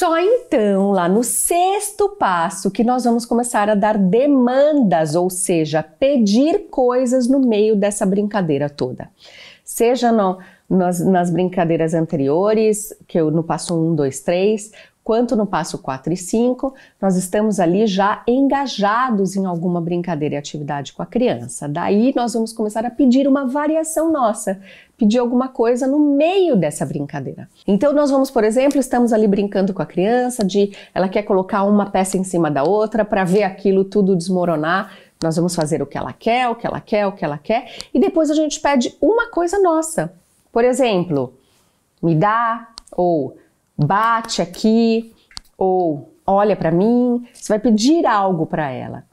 Só então, lá no sexto passo, que nós vamos começar a dar demandas, ou seja, pedir coisas no meio dessa brincadeira toda. Seja no, nas, nas, brincadeiras anteriores, que eu no passo 1, 2, 3, Quanto no passo 4 e 5, nós estamos ali já engajados em alguma brincadeira e atividade com a criança. Daí nós vamos começar a pedir uma variação nossa, pedir alguma coisa no meio dessa brincadeira. Então nós vamos, por exemplo, estamos ali brincando com a criança de ela quer colocar uma peça em cima da outra para ver aquilo tudo desmoronar. Nós vamos fazer o que ela quer, o que ela quer, o que ela quer, e depois a gente pede uma coisa nossa. Por exemplo, me dá ou bate aqui ou olha para mim, você vai pedir algo para ela.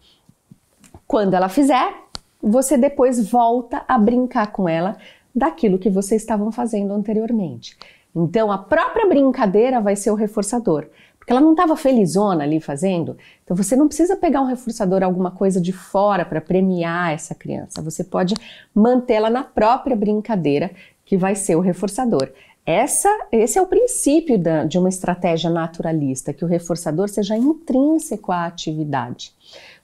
Quando ela fizer, você depois volta a brincar com ela daquilo que vocês estavam fazendo anteriormente. Então a própria brincadeira vai ser o reforçador, porque ela não estava felizona ali fazendo. Então você não precisa pegar um reforçador alguma coisa de fora para premiar essa criança. Você pode mantê-la na própria brincadeira que vai ser o reforçador. Essa, esse é o princípio da, de uma estratégia naturalista, que o reforçador seja intrínseco à atividade.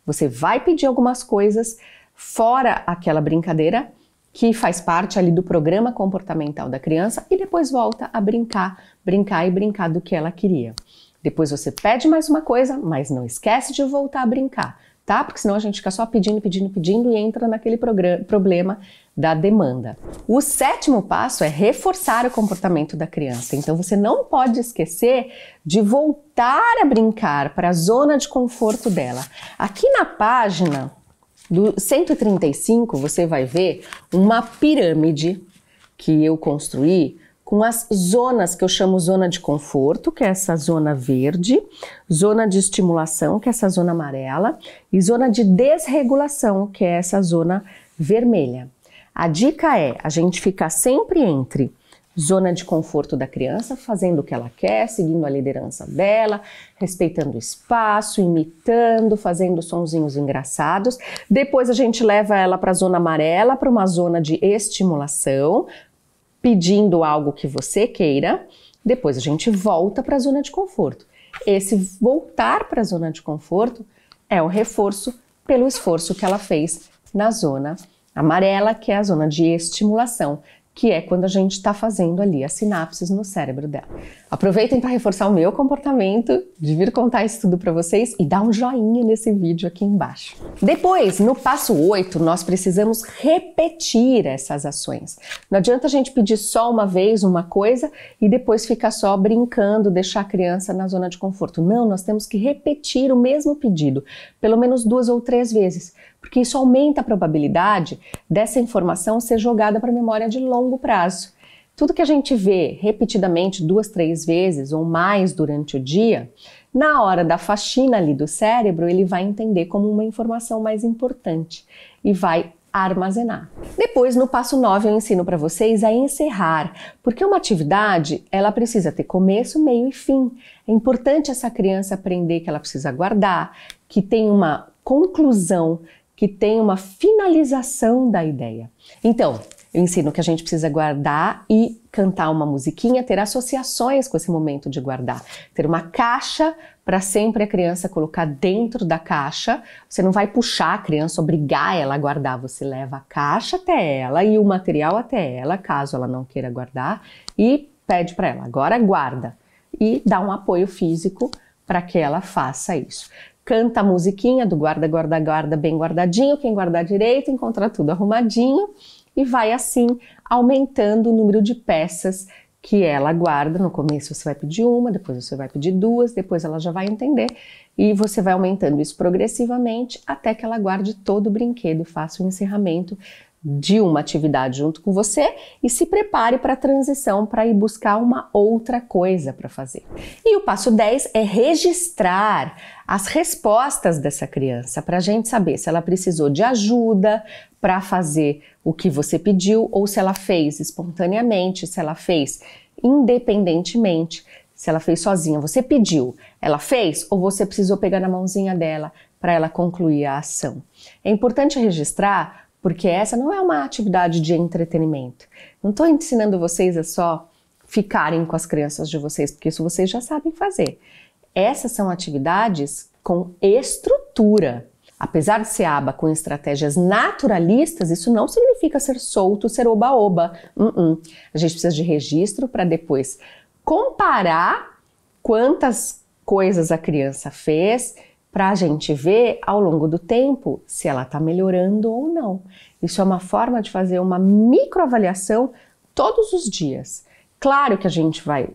Você vai pedir algumas coisas fora aquela brincadeira que faz parte ali do programa comportamental da criança e depois volta a brincar, brincar e brincar do que ela queria. Depois você pede mais uma coisa, mas não esquece de voltar a brincar tá? Porque senão a gente fica só pedindo, pedindo, pedindo e entra naquele problema da demanda. O sétimo passo é reforçar o comportamento da criança. Então você não pode esquecer de voltar a brincar para a zona de conforto dela. Aqui na página do 135 você vai ver uma pirâmide que eu construí com as zonas que eu chamo zona de conforto, que é essa zona verde, zona de estimulação, que é essa zona amarela, e zona de desregulação, que é essa zona vermelha. A dica é a gente ficar sempre entre zona de conforto da criança, fazendo o que ela quer, seguindo a liderança dela, respeitando o espaço, imitando, fazendo sonzinhos engraçados. Depois a gente leva ela para a zona amarela, para uma zona de estimulação, pedindo algo que você queira, depois a gente volta para a zona de conforto. Esse voltar para a zona de conforto é o reforço pelo esforço que ela fez na zona amarela, que é a zona de estimulação que é quando a gente está fazendo ali as sinapses no cérebro dela. Aproveitem para reforçar o meu comportamento de vir contar isso tudo para vocês e dar um joinha nesse vídeo aqui embaixo. Depois, no passo 8, nós precisamos repetir essas ações. Não adianta a gente pedir só uma vez uma coisa e depois ficar só brincando, deixar a criança na zona de conforto. Não, nós temos que repetir o mesmo pedido, pelo menos duas ou três vezes, porque isso aumenta a probabilidade dessa informação ser jogada para a memória de longo prazo. Tudo que a gente vê repetidamente duas, três vezes ou mais durante o dia, na hora da faxina ali do cérebro, ele vai entender como uma informação mais importante e vai armazenar. Depois, no passo 9, eu ensino para vocês a encerrar, porque uma atividade, ela precisa ter começo, meio e fim. É importante essa criança aprender que ela precisa guardar, que tem uma conclusão, que tem uma finalização da ideia. Então, eu ensino que a gente precisa guardar e cantar uma musiquinha, ter associações com esse momento de guardar, ter uma caixa para sempre a criança colocar dentro da caixa. Você não vai puxar a criança, obrigar ela a guardar, você leva a caixa até ela e o material até ela, caso ela não queira guardar, e pede para ela, agora guarda e dá um apoio físico para que ela faça isso canta a musiquinha do guarda, guarda, guarda, bem guardadinho, quem guardar direito encontra tudo arrumadinho e vai assim aumentando o número de peças que ela guarda. No começo você vai pedir uma, depois você vai pedir duas, depois ela já vai entender e você vai aumentando isso progressivamente até que ela guarde todo o brinquedo, faça o encerramento de uma atividade junto com você e se prepare para a transição para ir buscar uma outra coisa para fazer. E o passo 10 é registrar as respostas dessa criança para a gente saber se ela precisou de ajuda para fazer o que você pediu ou se ela fez espontaneamente, se ela fez independentemente, se ela fez sozinha. Você pediu, ela fez ou você precisou pegar na mãozinha dela para ela concluir a ação. É importante registrar porque essa não é uma atividade de entretenimento. Não estou ensinando vocês a só ficarem com as crianças de vocês, porque isso vocês já sabem fazer. Essas são atividades com estrutura. Apesar de ser aba com estratégias naturalistas, isso não significa ser solto, ser oba-oba. Uh -uh. A gente precisa de registro para depois comparar quantas coisas a criança fez, para a gente ver ao longo do tempo se ela está melhorando ou não. Isso é uma forma de fazer uma microavaliação todos os dias. Claro que a gente vai,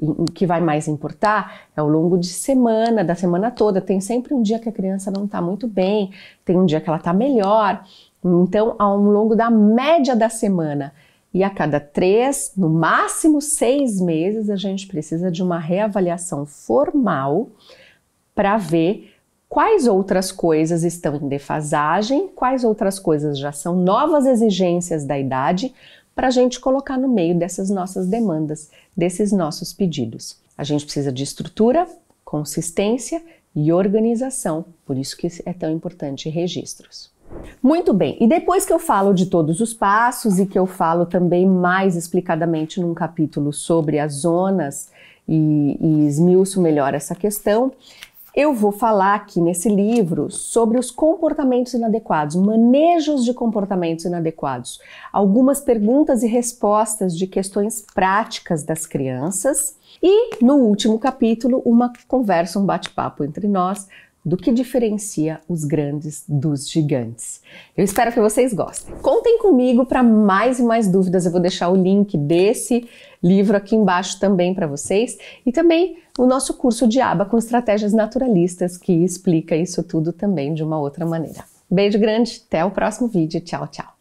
o que vai mais importar é ao longo de semana, da semana toda. Tem sempre um dia que a criança não está muito bem, tem um dia que ela está melhor. Então, ao longo da média da semana e a cada três, no máximo seis meses, a gente precisa de uma reavaliação formal para ver quais outras coisas estão em defasagem, quais outras coisas já são novas exigências da idade para a gente colocar no meio dessas nossas demandas, desses nossos pedidos. A gente precisa de estrutura, consistência e organização, por isso que é tão importante registros. Muito bem, e depois que eu falo de todos os passos e que eu falo também mais explicadamente num capítulo sobre as zonas e, e esmiuço melhor essa questão, eu vou falar aqui nesse livro sobre os comportamentos inadequados, manejos de comportamentos inadequados, algumas perguntas e respostas de questões práticas das crianças e, no último capítulo, uma conversa, um bate-papo entre nós do que diferencia os grandes dos gigantes. Eu espero que vocês gostem. Contem comigo para mais e mais dúvidas. Eu vou deixar o link desse livro aqui embaixo também para vocês e também o nosso curso de aba com estratégias naturalistas que explica isso tudo também de uma outra maneira. Beijo grande, até o próximo vídeo. Tchau, tchau.